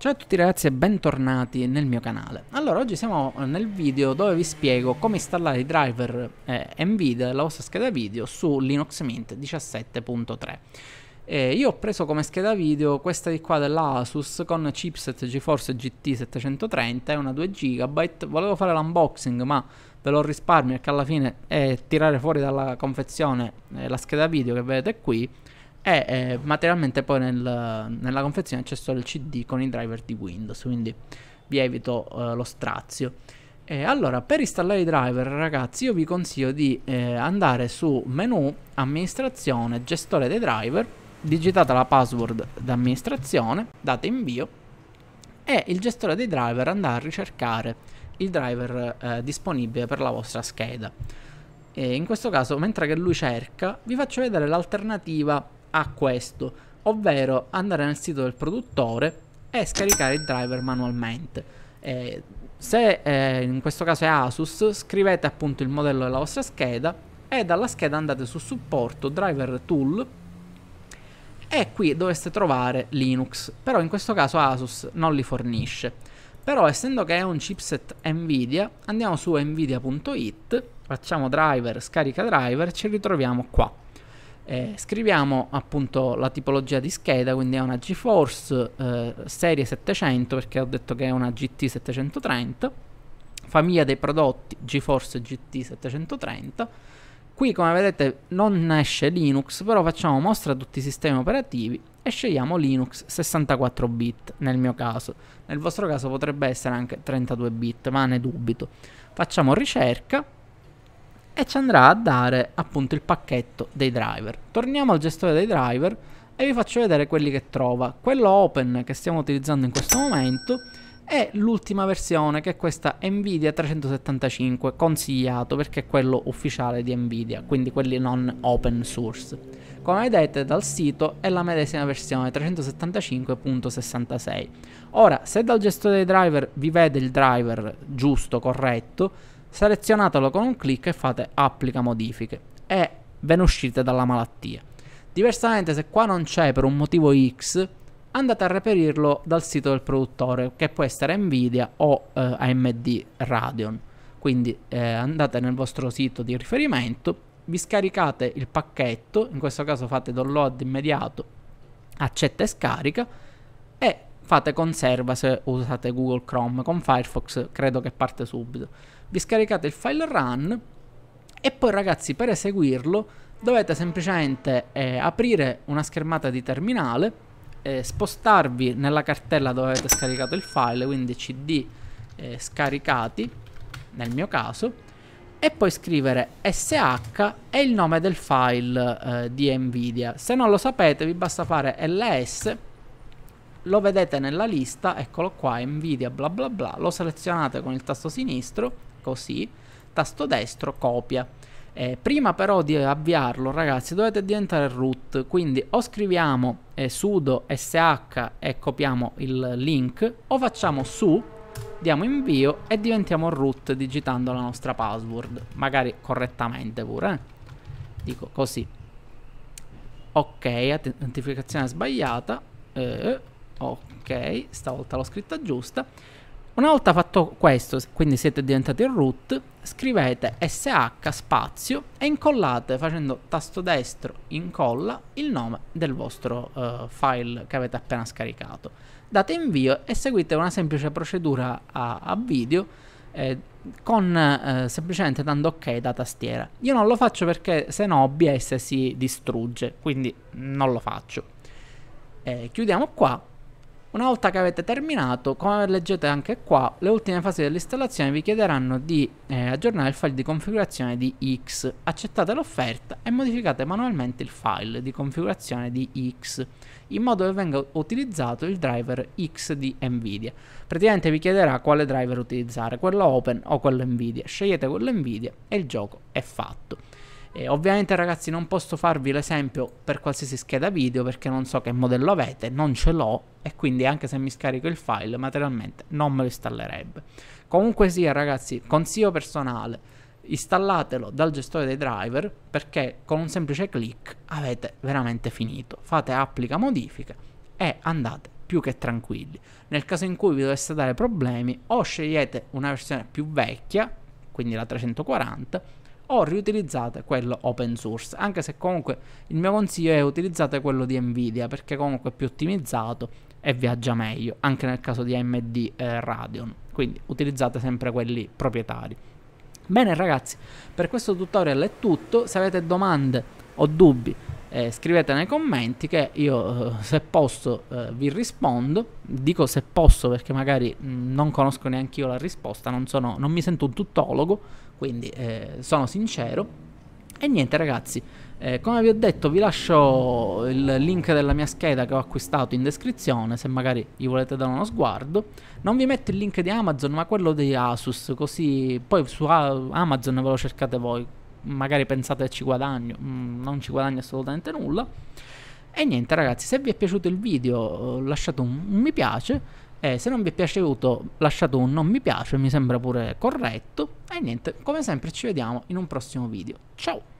Ciao a tutti ragazzi e bentornati nel mio canale Allora oggi siamo nel video dove vi spiego come installare i driver eh, NVIDIA la vostra scheda video su Linux Mint 17.3 eh, Io ho preso come scheda video questa di qua dell'Asus con chipset GeForce GT730 è una 2 GB Volevo fare l'unboxing ma ve lo risparmio perché alla fine è tirare fuori dalla confezione eh, la scheda video che vedete qui e eh, materialmente poi nel, nella confezione c'è solo il CD con i driver di Windows, quindi vi evito eh, lo strazio. Eh, allora, per installare i driver, ragazzi, io vi consiglio di eh, andare su menu amministrazione, gestore dei driver, digitate la password d'amministrazione, date invio e il gestore dei driver andrà a ricercare il driver eh, disponibile per la vostra scheda. E in questo caso, mentre che lui cerca, vi faccio vedere l'alternativa a questo, ovvero andare nel sito del produttore e scaricare il driver manualmente. Eh, se eh, in questo caso è Asus, scrivete appunto il modello della vostra scheda e dalla scheda andate su supporto driver tool e qui dovreste trovare Linux, però in questo caso Asus non li fornisce. Però essendo che è un chipset Nvidia, andiamo su nvidia.it, facciamo driver, scarica driver, ci ritroviamo qua. Eh, scriviamo appunto la tipologia di scheda, quindi è una GeForce eh, serie 700 perché ho detto che è una GT 730, famiglia dei prodotti GeForce GT 730. Qui come vedete non esce Linux, però facciamo mostra a tutti i sistemi operativi e scegliamo Linux 64 bit nel mio caso. Nel vostro caso potrebbe essere anche 32 bit, ma ne dubito. Facciamo ricerca e ci andrà a dare appunto il pacchetto dei driver. Torniamo al gestore dei driver e vi faccio vedere quelli che trova. Quello open che stiamo utilizzando in questo momento è l'ultima versione che è questa Nvidia 375 consigliato perché è quello ufficiale di Nvidia, quindi quelli non open source. Come vedete dal sito è la medesima versione 375.66. Ora, se dal gestore dei driver vi vede il driver giusto, corretto, selezionatelo con un clic e fate applica modifiche e ve ne uscite dalla malattia. Diversamente se qua non c'è per un motivo X andate a reperirlo dal sito del produttore che può essere Nvidia o eh, AMD Radeon. Quindi eh, andate nel vostro sito di riferimento, vi scaricate il pacchetto, in questo caso fate download immediato, accetta e scarica e fate conserva se usate Google Chrome, con Firefox credo che parte subito vi scaricate il file run e poi ragazzi per eseguirlo dovete semplicemente eh, aprire una schermata di terminale, eh, spostarvi nella cartella dove avete scaricato il file, quindi cd eh, scaricati nel mio caso, e poi scrivere sh e il nome del file eh, di Nvidia. Se non lo sapete vi basta fare ls, lo vedete nella lista, eccolo qua, Nvidia bla bla bla, lo selezionate con il tasto sinistro così, tasto destro, copia. Eh, prima però di avviarlo, ragazzi, dovete diventare root, quindi o scriviamo eh, sudo sh e copiamo il link, o facciamo su, diamo invio e diventiamo root digitando la nostra password, magari correttamente pure, eh? dico così. Ok, identificazione sbagliata, eh, ok, stavolta l'ho scritta giusta. Una volta fatto questo, quindi siete diventati root, scrivete sh spazio e incollate facendo tasto destro incolla il nome del vostro uh, file che avete appena scaricato. Date invio e seguite una semplice procedura a, a video eh, con eh, semplicemente dando ok da tastiera. Io non lo faccio perché se no OBS si distrugge, quindi non lo faccio. Eh, chiudiamo qua una volta che avete terminato, come leggete anche qua, le ultime fasi dell'installazione vi chiederanno di eh, aggiornare il file di configurazione di X. Accettate l'offerta e modificate manualmente il file di configurazione di X, in modo che venga utilizzato il driver X di Nvidia. Praticamente vi chiederà quale driver utilizzare, quello open o quello Nvidia. Scegliete quello Nvidia e il gioco è fatto. E ovviamente ragazzi non posso farvi l'esempio per qualsiasi scheda video perché non so che modello avete, non ce l'ho e quindi anche se mi scarico il file materialmente non me lo installerebbe. Comunque sia ragazzi, consiglio personale, installatelo dal gestore dei driver perché con un semplice clic avete veramente finito. Fate applica modifiche e andate più che tranquilli. Nel caso in cui vi dovesse dare problemi o scegliete una versione più vecchia, quindi la 340, o riutilizzate quello open source, anche se comunque il mio consiglio è utilizzate quello di Nvidia perché comunque è più ottimizzato e viaggia meglio, anche nel caso di AMD eh, Radeon, quindi utilizzate sempre quelli proprietari. Bene ragazzi, per questo tutorial è tutto, se avete domande o dubbi eh, scrivete nei commenti che io eh, se posso eh, vi rispondo dico se posso perché magari mm, non conosco neanche io la risposta non, sono, non mi sento un tuttologo quindi eh, sono sincero e niente ragazzi eh, come vi ho detto vi lascio il link della mia scheda che ho acquistato in descrizione se magari gli volete dare uno sguardo non vi metto il link di Amazon ma quello di Asus così poi su Amazon ve lo cercate voi magari pensate che ci guadagno, mm, non ci guadagno assolutamente nulla. E niente ragazzi, se vi è piaciuto il video eh, lasciate un mi piace, e se non vi è piaciuto lasciate un non mi piace, mi sembra pure corretto. E niente, come sempre ci vediamo in un prossimo video. Ciao!